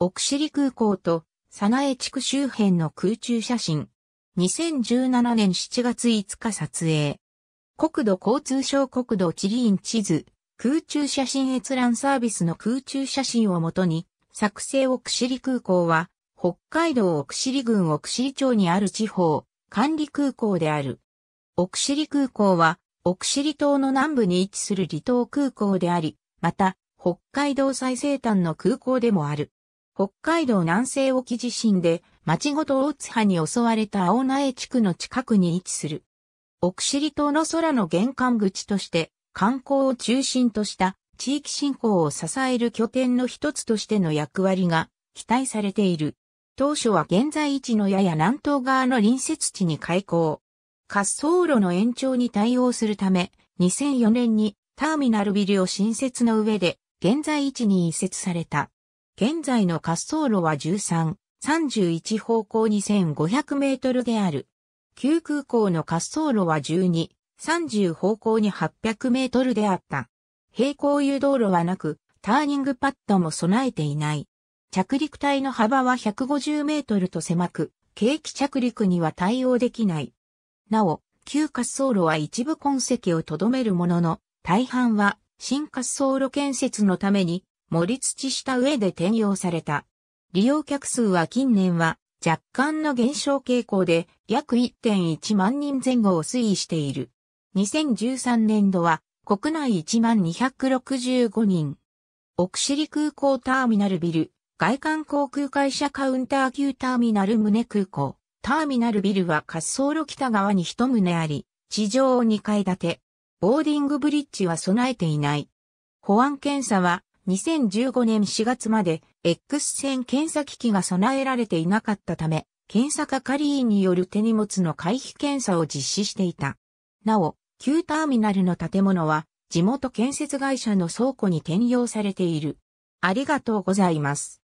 奥尻空港と、佐江地区周辺の空中写真。2017年7月5日撮影。国土交通省国土地理院地図、空中写真閲覧サービスの空中写真をもとに、作成奥尻空港は、北海道奥尻郡奥尻町にある地方、管理空港である。奥尻空港は、奥尻島の南部に位置する離島空港であり、また、北海道最西端の空港でもある。北海道南西沖地震で町ごと大津波に襲われた青苗地区の近くに位置する。奥尻島の空の玄関口として観光を中心とした地域振興を支える拠点の一つとしての役割が期待されている。当初は現在位置のやや南東側の隣接地に開港。滑走路の延長に対応するため、2004年にターミナルビルを新設の上で現在位置に移設された。現在の滑走路は13、31方向2500メートルである。旧空港の滑走路は12、30方向に800メートルであった。平行誘導路はなく、ターニングパッドも備えていない。着陸帯の幅は150メートルと狭く、景気着陸には対応できない。なお、旧滑走路は一部痕跡をとどめるものの、大半は新滑走路建設のために盛り土した上で転用された。利用客数は近年は若干の減少傾向で約1.1万人前後を推移している。2013年度は国内1万265人。奥尻空港ターミナルビル、外観航空会社カウンター級ターミナル胸空港、ターミナルビルは滑走路北側に一棟あり、地上を2階建て。ボーディングブリッジは備えていない。保安検査は2015年4月まで X 線検査機器が備えられていなかったため、検査係員による手荷物の回避検査を実施していた。なお、旧ターミナルの建物は地元建設会社の倉庫に転用されている。ありがとうございます。